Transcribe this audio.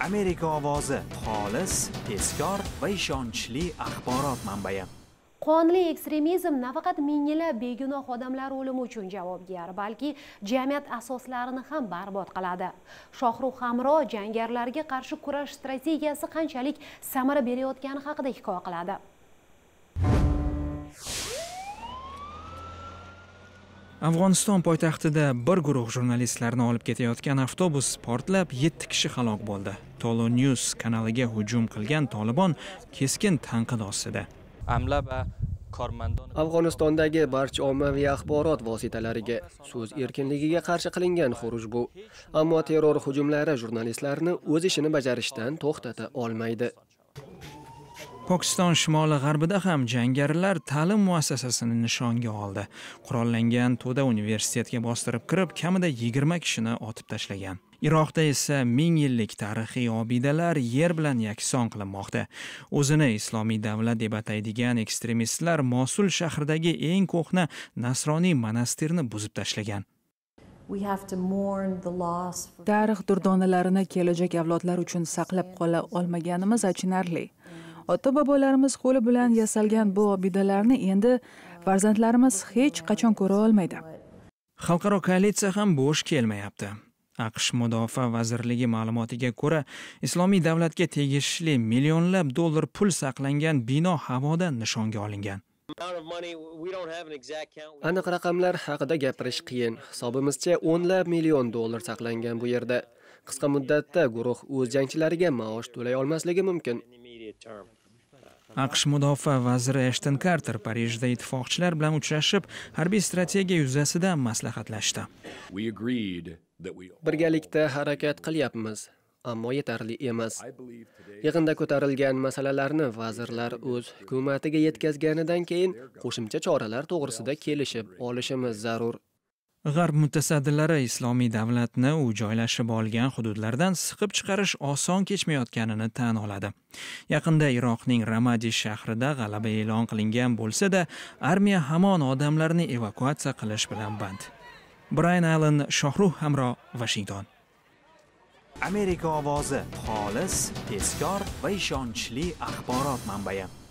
amerika ovozi xolis tezkor va ishonchli axborot manbai qonli ekstremizm nafaqat minglab begunoh odamlar o'limi uchun javobgar balki jamiyat asoslarini ham barbod qiladi shohrux hamro jangarilarga qarshi kurash strategiyasi qanchalik samara berayotgani haqida hikoya qiladi afg'oniston poytaxtida bir guruh jurnalistlarni olib ketayotgan avtobus portlab 7 kishi halok bo'ldi tolo news kanaliga hujum qilgan tolibon keskin tanqid ostida amla va afg'onistondagi barcha ommaviy axborot vositalariga so'z erkinligiga qarshi qilingan xuruj bu ammo terror hujumlari jurnalistlarni o'z ishini bajarishdan to'xtata olmaydi pokiston shimoli g'arbida ham jangarilar ta'lim muassasasini nishonga oldi qurollangan to'da universitetga bostirib kirib kamida 20 kishini otib tashlagan iroqda esa ming yillik tarixiy obidalar yer bilan yakson qilinmoqda o'zini islomiy davlat deb ataydigan ekstremistlar mosul shahridagi eng ko'hna nasroniy monastirni buzib tashlagan tarix durdonalarini kelajak avlodlar uchun saqlab qola olmaganimiz achinarli ota bobolarimiz qo'li bilan yasalgan bu obidalarni endi farzandlarimiz hech qachon ko'ra olmaydi xalqaro koalitsiya ham bo'sh kelmayapti aqsh mudofaa vazirligi ma'lumotiga ko'ra islomiy davlatga tegishli millionlab dollar pul saqlangan bino havoda nishonga olingan aniq raqamlar haqida gapirish qiyin hisobimizcha o'nlab million dollar saqlangan bu yerda qisqa muddatda guruh o'z jangchilariga maosh to'lay olmasligi mumkin aqsh mudofaa vaziri eshton karter parijda ittifoqchilar bilan uchrashib harbiy strategiya yuzasidan maslahatlashdi birgalikda harakat qilyapmiz ammo yetarli emas yig'inda ko'tarilgan masalalarni vazirlar o'z hukumatiga yetkazganidan keyin qo'shimcha choralar to'g'risida kelishib olishimiz zarur g'arb mutasaddilari islomiy davlatni u joylashib olgan hududlardan siqib chiqarish oson kechmayotganini tan oladi yaqinda iroqning ramadi shahrida g'alaba e'lon qilingan bo'lsa-da armiya hamon odamlarni evakuatsiya qilish bilan band brayan allen shohruh hamro vashington amerika ovozi xolis tezkor va ishonchli axborot manbai